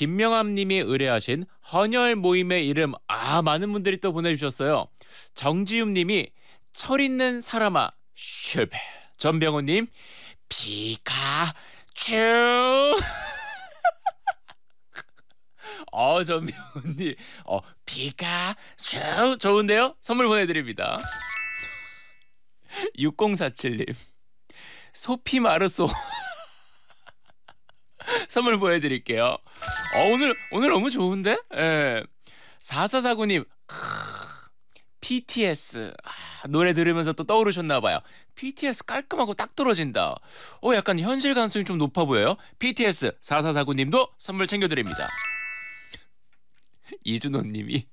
김명암님이 의뢰하신 헌혈 모임의 이름 아 많은 분들이 또 보내주셨어요. 정지움님이 철 있는 사람아 슈베 전병호님 피카츄 어 전병호님 어 비가 츄 좋은데요? 선물 보내드립니다. 6047님 소피 마르소 선물 보내드릴게요 어, 오늘 오늘 너무 좋은데? 예. 4449님 p t s 아, 노래 들으면서 또 떠오르셨나 봐요. p t s 깔끔하고 딱 떨어진다. 어 약간 현실 가능성이 좀 높아 보여요. p t s 4449님도 선물 챙겨드립니다. 이준호님이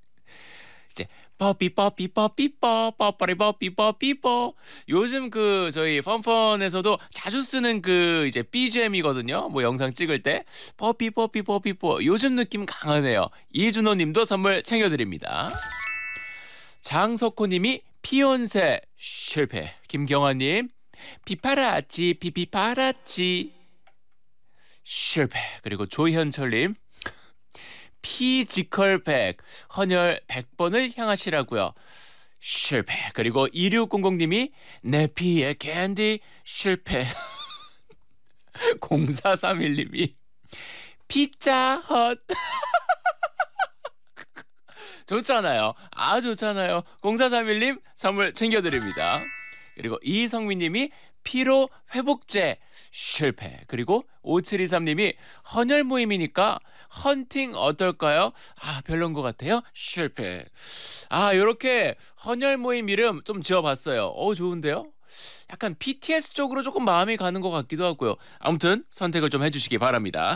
뽀삐 뽀삐 뽀삐 뽀 뽀빠리 뽀삐 뽀삐 뽀 요즘 그 저희 펀펀에서도 자주 쓰는 그 이제 BGM이거든요 뭐 영상 찍을 때 뽀삐 뽀삐 뽀삐 뽀 요즘 느낌 강하네요 이준호님도 선물 챙겨드립니다 장석호님이 피욘세 실패 김경환님 비파라치 비비파라치 실패 그리고 조현철님 피지컬 1 헌혈 100번을 향하시라고요. 실패. 그리고 2600님이 내 피의 캔디 실패. 0431님이 피자 헛. 좋잖아요. 아 좋잖아요. 0431님 선물 챙겨드립니다. 그리고 이성민님이 피로 회복제 실패. 그리고 5723님이 헌혈 모임이니까 헌팅 어떨까요? 아 별론 것 같아요. 실패. 아요렇게 헌혈 모임 이름 좀 지어봤어요. 어 좋은데요? 약간 BTS 쪽으로 조금 마음이 가는 것 같기도 하고요. 아무튼 선택을 좀 해주시기 바랍니다.